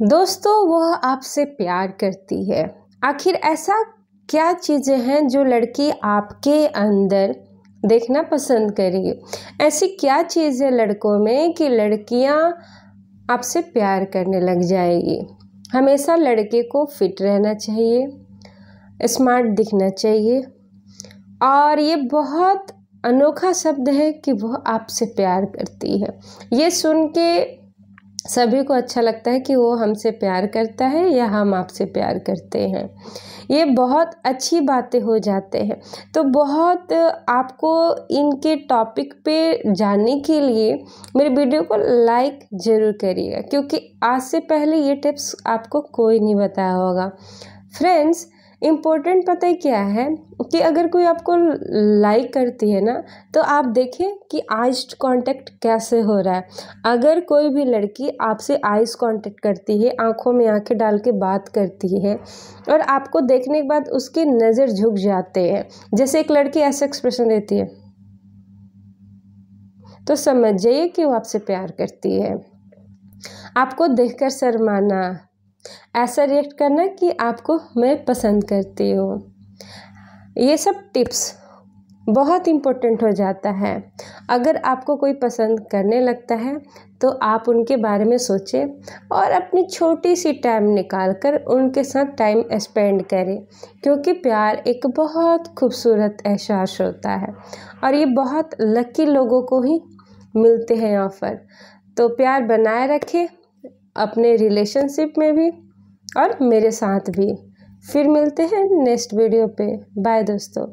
दोस्तों वह आपसे प्यार करती है आखिर ऐसा क्या चीज़ें हैं जो लड़की आपके अंदर देखना पसंद करेगी ऐसी क्या चीज़ें लड़कों में कि लड़कियां आपसे प्यार करने लग जाएगी हमेशा लड़के को फिट रहना चाहिए स्मार्ट दिखना चाहिए और ये बहुत अनोखा शब्द है कि वह आपसे प्यार करती है ये सुन के सभी को अच्छा लगता है कि वो हमसे प्यार करता है या हम आपसे प्यार करते हैं ये बहुत अच्छी बातें हो जाते हैं तो बहुत आपको इनके टॉपिक पे जानने के लिए मेरे वीडियो को लाइक ज़रूर करिएगा क्योंकि आज से पहले ये टिप्स आपको कोई नहीं बताया होगा फ्रेंड्स इम्पोर्टेंट पता है क्या है कि अगर कोई आपको लाइक करती है ना तो आप देखें कि आइज कांटेक्ट कैसे हो रहा है अगर कोई भी लड़की आपसे आइज कांटेक्ट करती है आंखों में आंखें डाल के बात करती है और आपको देखने के बाद उसकी नज़र झुक जाते हैं जैसे एक लड़की ऐसे एक्सप्रेशन देती है तो समझ जाइए कि वो आपसे प्यार करती है आपको देख कर शर्माना ऐसा रिएक्ट करना कि आपको मैं पसंद करती हूँ ये सब टिप्स बहुत इम्पोर्टेंट हो जाता है अगर आपको कोई पसंद करने लगता है तो आप उनके बारे में सोचें और अपनी छोटी सी टाइम निकाल कर उनके साथ टाइम स्पेंड करें क्योंकि प्यार एक बहुत खूबसूरत एहसास होता है और ये बहुत लकी लोगों को ही मिलते हैं ऑफ़र तो प्यार बनाए रखें अपने रिलेशनशिप में भी और मेरे साथ भी फिर मिलते हैं नेक्स्ट वीडियो पे बाय दोस्तों